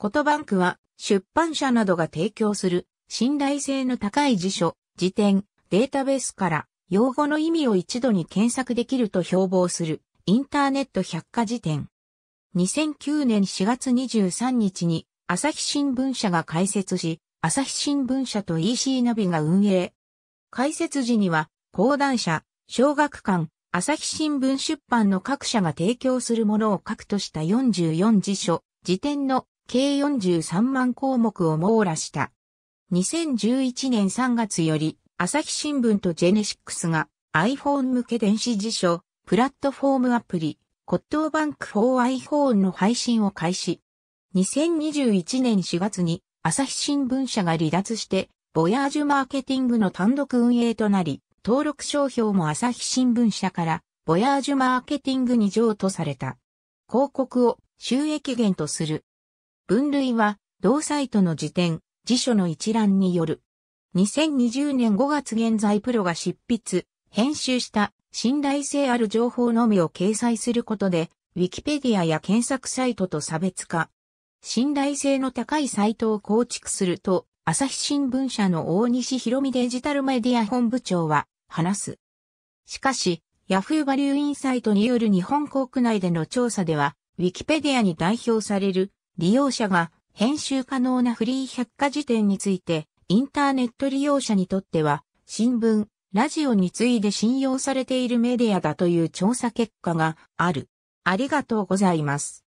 ことバンクは出版社などが提供する信頼性の高い辞書、辞典、データベースから用語の意味を一度に検索できると標榜するインターネット百科辞典。2009年4月23日に朝日新聞社が開設し、朝日新聞社と EC ナビが運営。開設時には、講談社、小学館、朝日新聞出版の各社が提供するものを書くとした44辞書、辞典の計43万項目を網羅した。2011年3月より、朝日新聞とジェネシックスが iPhone 向け電子辞書、プラットフォームアプリ、コットーバンク 4iPhone の配信を開始。2021年4月に朝日新聞社が離脱して、ボヤージュマーケティングの単独運営となり、登録商標も朝日新聞社から、ボヤージュマーケティングに譲渡された。広告を収益源とする分類は、同サイトの辞典、辞書の一覧による。2020年5月現在プロが執筆、編集した信頼性ある情報のみを掲載することで、ウィキペディアや検索サイトと差別化。信頼性の高いサイトを構築すると、朝日新聞社の大西博美デジタルメディア本部長は話す。しかし、ヤフーバリューインサイトによる日本国内での調査では、ウィキペディアに代表される利用者が編集可能なフリー百科事典について、インターネット利用者にとっては、新聞、ラジオに次いで信用されているメディアだという調査結果がある。ありがとうございます。